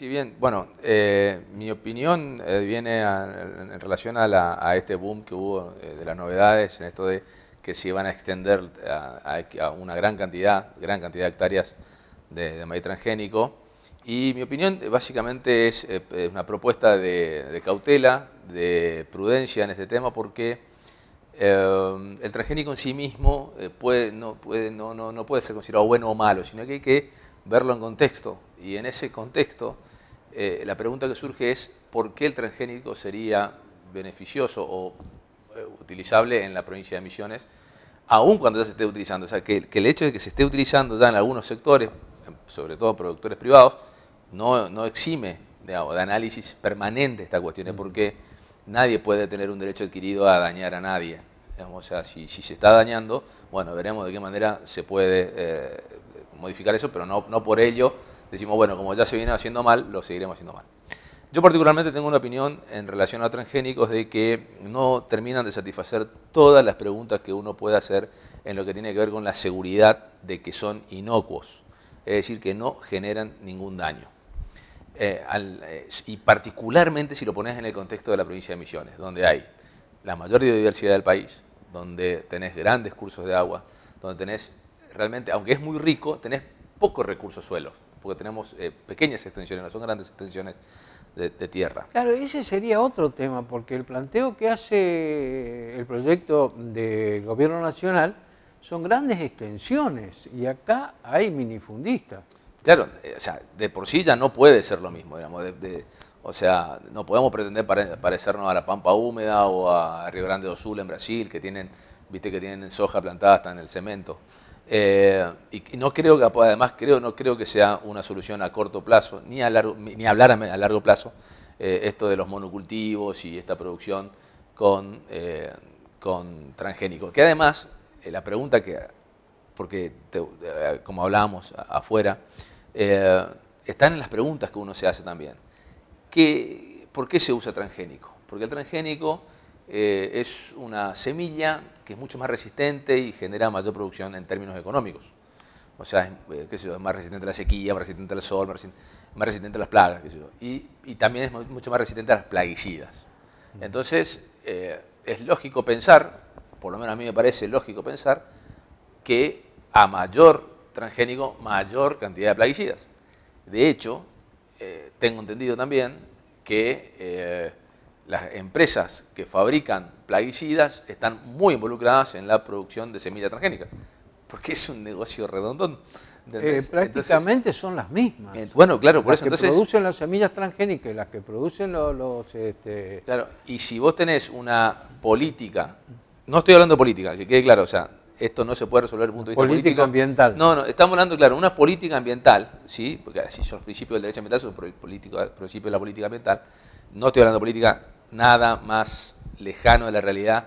Sí, bien. Bueno, eh, mi opinión eh, viene en relación a, este boom que hubo eh, de las novedades, en esto de que se iban a extender a, una gran cantidad, gran cantidad de hectáreas de, maíz transgénico. Y mi opinión básicamente es una propuesta de, cautela, de prudencia en este tema, porque el transgénico en sí mismo puede, no, puede, no puede ser considerado bueno o malo, sino que hay que verlo en contexto. Y en ese contexto, eh, la pregunta que surge es ¿por qué el transgénico sería beneficioso o eh, utilizable en la provincia de Misiones, aun cuando ya se esté utilizando? O sea, que, el hecho de que se esté utilizando ya en algunos sectores, sobre todo productores privados, no, exime de, análisis permanente esta cuestión, es porque nadie puede tener un derecho adquirido a dañar a nadie. o sea, si, se está dañando, bueno, veremos de qué manera se puede eh, modificar eso, pero no, no por ello decimos, bueno, como ya se viene haciendo mal, lo seguiremos haciendo mal. Yo particularmente tengo una opinión en relación a transgénicos de que no terminan de satisfacer todas las preguntas que uno puede hacer en lo que tiene que ver con la seguridad de que son inocuos, es decir, que no generan ningún daño. Eh, eh, y particularmente si lo pones en el contexto de la provincia de Misiones, donde hay la mayor biodiversidad del país, donde tenés grandes cursos de agua, donde tenés realmente, aunque es muy rico, tenés pocos recursos suelos porque tenemos eh, pequeñas extensiones, no son grandes extensiones de, tierra. Claro, ese sería otro tema, porque el planteo que hace el proyecto del Gobierno Nacional son grandes extensiones y acá hay minifundistas. Claro, eh, o sea, de por sí ya no puede ser lo mismo, digamos, o sea, no podemos pretender parecernos a la Pampa Húmeda o a Río Grande do Sul en Brasil, que tienen, viste que tienen soja plantada hasta en el cemento. Eh, y no creo, además creo, no creo que sea una solución a corto plazo, ni a largo, ni hablar a largo plazo, eh, esto de los monocultivos y esta producción con, eh, transgénicos. Que además, la pregunta que, porque como hablábamos afuera, están en las preguntas que uno se hace también. ¿Por qué se usa transgénico? Porque el transgénico eh, es una semilla que es mucho más resistente y genera mayor producción en términos económicos. O sea, es, eh, más resistente a la sequía, más resistente al sol, más resistente, a las plagas. Y, también es mucho más resistente a las plaguicidas. Entonces, eh, es lógico pensar, por lo menos a mí me parece lógico pensar, que a mayor transgénico, mayor cantidad de plaguicidas. De hecho, tengo entendido también que las empresas que fabrican plaguicidas están muy involucradas en la producción de semilla transgénica, porque es un negocio redondón. Eh, prácticamente son las mismas. Eh, bueno, claro, por eso. que producen las semillas transgénicas las que producen los... Este, claro, y si vos tenés una política, no estoy hablando de política, que quede claro, o sea, esto no se puede resolver desde el punto de vista Política ambiental. No, no, estamos hablando, claro, una política ambiental, ¿sí? Porque así son principios del derecho ambiental, son los principios de la política ambiental. No estoy hablando de política nada más lejano de la realidad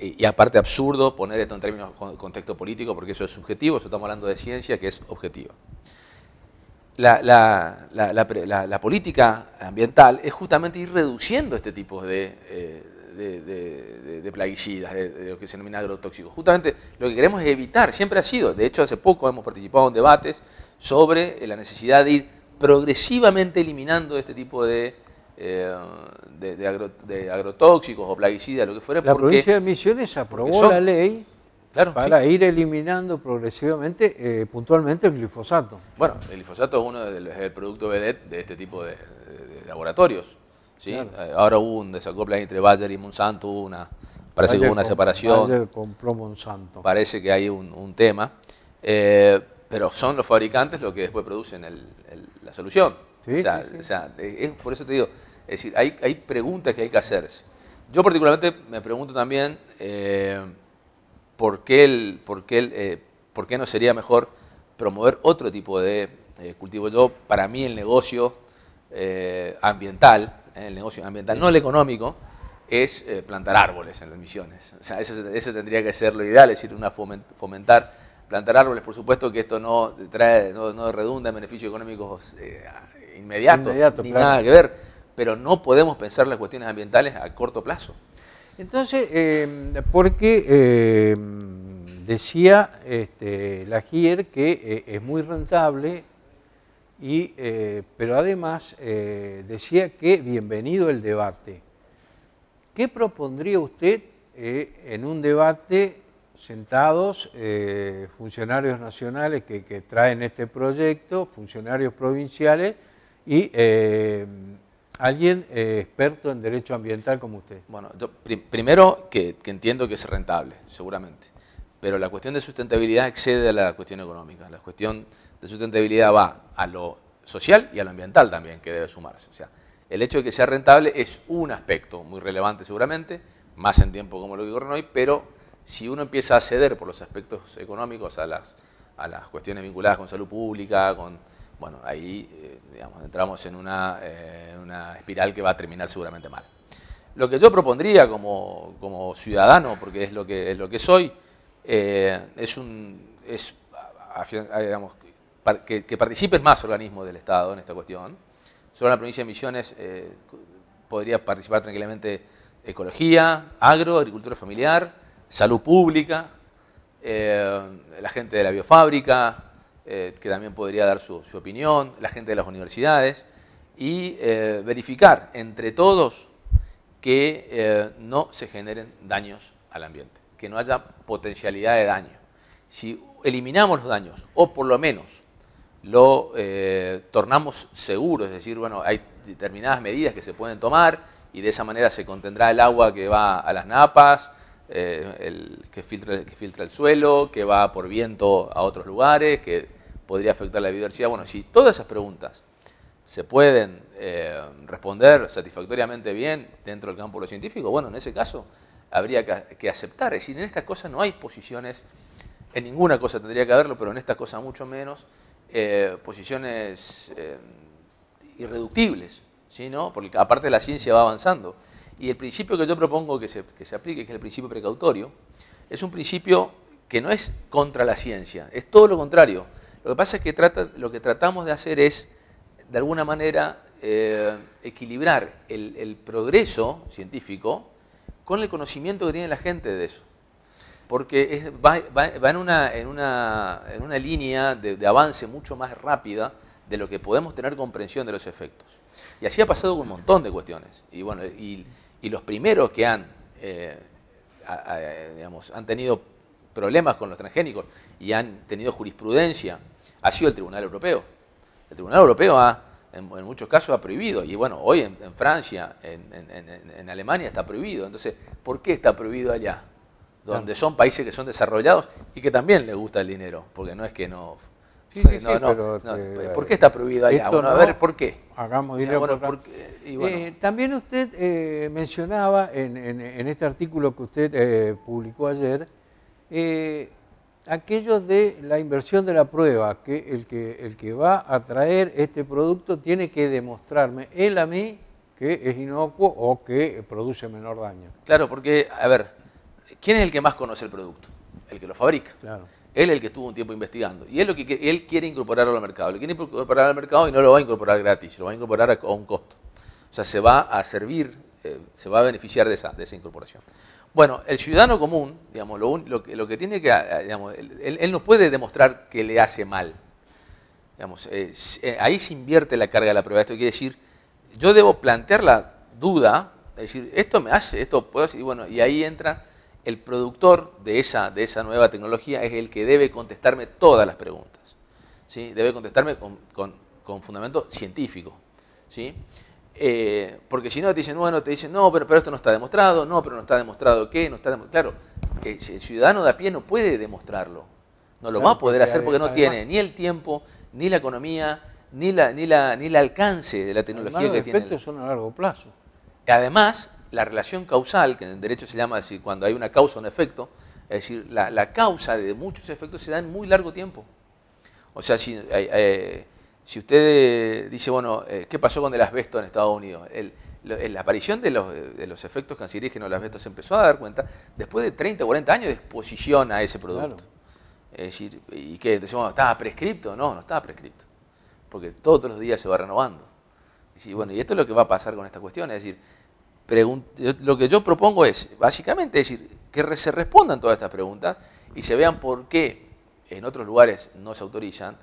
y, aparte absurdo poner esto en términos de contexto político porque eso es subjetivo, eso estamos hablando de ciencia que es objetiva. La, política ambiental es justamente ir reduciendo este tipo de, eh, de plaguicidas, de, lo que se denomina agrotóxico. Justamente lo que queremos es evitar, siempre ha sido, de hecho hace poco hemos participado en debates sobre la necesidad de ir progresivamente eliminando este tipo de eh, de, agrotóxicos o plaguicidas, lo que fuera. La provincia de Misiones aprobó la ley para ir eliminando progresivamente, eh, puntualmente, el glifosato. Bueno, el glifosato es uno del, producto vedet de este tipo de, laboratorios. ¿sí? Eh, ahora hubo un desacople entre Bayer y Monsanto, una, parece que hubo una separación. Bayer compró Monsanto. Parece que hay un, tema. pero son los fabricantes los que después producen la solución. por eso te digo, es decir, hay, preguntas que hay que hacerse. Yo particularmente me pregunto también eh, por qué, el, por, qué el, eh, por qué no sería mejor promover otro tipo de eh, cultivo. Yo, para mí, el negocio ambiental, el negocio ambiental, no el económico, es plantar árboles en las misiones. O sea, eso, tendría que ser lo ideal, es decir, una fomentar plantar árboles. Por supuesto que esto no trae, no, no redunda en beneficios económicos inmediatos, Inmediato, ni nada que ver pero no podemos pensar las cuestiones ambientales a corto plazo. Entonces, eh, porque eh, decía este, la GIER que eh, es muy rentable, pero además decía que bienvenido el debate. ¿Qué propondría usted en un debate sentados funcionarios nacionales que, que, traen este proyecto, funcionarios provinciales y alguien eh, experto en derecho ambiental como usted? Bueno, yo, primero que, entiendo que es rentable, seguramente, pero la cuestión de sustentabilidad excede a la cuestión económica. La cuestión de sustentabilidad va a lo social y a lo ambiental también, que debe sumarse. O sea, el hecho de que sea rentable es un aspecto muy relevante seguramente, más en tiempo como lo que corren hoy, pero si uno empieza a ceder por los aspectos económicos a las, a las cuestiones vinculadas con salud pública, con bueno, ahí eh, entramos en eh, una, espiral que va a terminar seguramente mal. Lo que yo propondría como, ciudadano, porque es lo que, es lo que soy, eh, es, un, es que, que, participen más organismos del Estado en esta cuestión. Sobre la provincia de Misiones podría participar tranquilamente ecología, agro, agricultura familiar, salud pública, la gente de la biofábrica, eh, que también podría dar su, opinión, la gente de las universidades, y eh, verificar entre todos que eh, no se generen daños al ambiente, que no haya potencialidad de daño. Si eliminamos los daños, o por lo menos lo tornamos seguro, es decir, bueno, hay determinadas medidas que se pueden tomar y de esa manera se contendrá el agua que va a las napas, el, que, filtra, que filtra el suelo, que va por viento a otros lugares, que podría afectar la biodiversidad. Bueno, si todas esas preguntas se pueden eh, responder satisfactoriamente bien dentro del campo de lo científico, bueno, en ese caso habría que, aceptar. Es decir, en estas cosas no hay posiciones, en ninguna cosa tendría que haberlo, pero en estas cosas mucho menos, eh, posiciones eh, irreductibles, ¿sí? porque aparte la ciencia va avanzando. Y el principio que yo propongo que se, que se aplique, que es el principio precautorio, es un principio que no es contra la ciencia, es todo lo contrario lo que pasa es que lo que tratamos de hacer es, de alguna manera, eh, equilibrar el, progreso científico con el conocimiento que tiene la gente de eso. Porque va, en, una, línea de, avance mucho más rápida de lo que podemos tener comprensión de los efectos. Y así ha pasado con un montón de cuestiones. Y bueno, y, los primeros que han, eh, han tenido problemas con los transgénicos y han tenido jurisprudencia ha sido el Tribunal Europeo. El Tribunal Europeo ha, en, muchos casos ha prohibido, y bueno, hoy en, Francia, en, Alemania está prohibido. Entonces, ¿por qué está prohibido allá? Donde son países que son desarrollados y que también les gusta el dinero, porque no es que no... Sí, ¿Por eh, qué está prohibido allá? Bueno, a ver, ¿por qué? Hagamos eh, También usted eh, mencionaba en, este artículo que usted publicó ayer, aquello de la inversión de la prueba, que el, que el que va a traer este producto tiene que demostrarme él a mí que es inocuo o que produce menor daño. Claro, porque, a ver, ¿quién es el que más conoce el producto? El que lo fabrica. Claro. Él es el que estuvo un tiempo investigando. Y es lo que él quiere incorporarlo al mercado. Lo quiere incorporar al mercado y no lo va a incorporar gratis, lo va a incorporar a, un costo. O sea, se va a servir, eh, se va a beneficiar de esa, de esa incorporación. Bueno, el ciudadano común, digamos, lo, que tiene que, ah, digamos, él, no puede demostrar que le hace mal. Digamos, eh, eh, ahí se invierte la carga de la prueba. Esto quiere decir, yo debo plantear la duda, es decir, esto me hace, esto puedo hacer, y bueno, y ahí entra el productor de esa, de esa nueva tecnología, es el que debe contestarme todas las preguntas. ¿sí? Debe contestarme con, con fundamento científico. ¿sí? Eh, porque si no te dicen, bueno, te dicen, no, pero, pero esto no está demostrado, no, pero no está demostrado qué, no está demostrado. Claro, el, el ciudadano de a pie no puede demostrarlo. No lo va a poder hacer porque no tiene ni el tiempo, ni la economía, ni, la, ni, la, ni el alcance de la tecnología que tiene. Los efectos son a largo plazo. Además, la relación causal, que en el derecho se llama decir cuando hay una causa o un efecto, es decir, la, causa de muchos efectos se da en muy largo tiempo. O sea, si, eh, eh, si usted eh, dice, bueno, eh, ¿qué pasó con el asbesto en Estados Unidos? El, la aparición de los, efectos cancerígenos del asbesto se empezó a dar cuenta después de 30 o 40 años de exposición a ese producto. Es decir, ¿y que Entonces, bueno, ¿estaba prescripto? No, no estaba prescripto. Porque todos los días se va renovando. Y bueno, y esto es lo que va a pasar con esta cuestión. Es decir, lo que yo propongo es, básicamente, decir, que se respondan todas estas preguntas y se vean por qué en otros lugares no se autorizan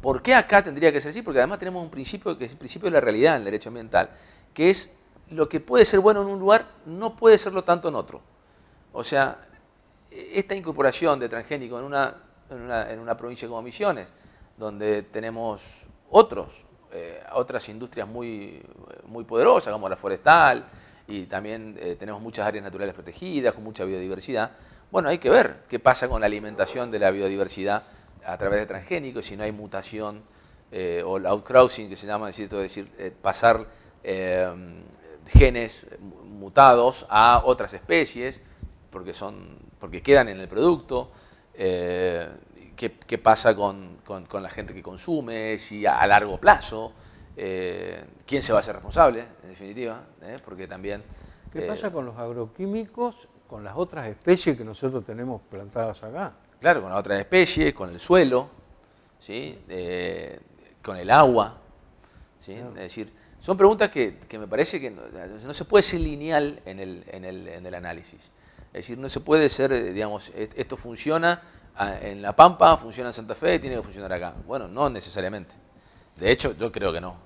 ¿Por qué acá tendría que ser así? Porque además tenemos un principio que es el principio de la realidad en el derecho ambiental, que es lo que puede ser bueno en un lugar no puede serlo tanto en otro. O sea, esta incorporación de transgénico en una, en una, provincia como Misiones, donde tenemos otros, eh, otras industrias muy, muy poderosas, como la forestal, y también eh, tenemos muchas áreas naturales protegidas, con mucha biodiversidad. Bueno, hay que ver qué pasa con la alimentación de la biodiversidad a través de transgénicos, si no hay mutación eh, o el outcrossing que se llama, es decir, eh, pasar eh, genes mutados a otras especies porque, son, porque quedan en el producto. Qué, pasa con, la gente que consume, si a, largo plazo, quién se va a hacer responsable, en definitiva, porque también... ¿Qué pasa con los agroquímicos, con las otras especies que nosotros tenemos plantadas acá? Claro, con otras especies, con el suelo, ¿sí? con el agua. Es decir, son preguntas que, me parece que no, se puede ser lineal en el, en, el, en el análisis. Es decir, no se puede ser, eh, digamos, esto funciona ah, en La Pampa, funciona en Santa Fe, tiene que funcionar acá. Bueno, no necesariamente. De hecho, yo creo que no.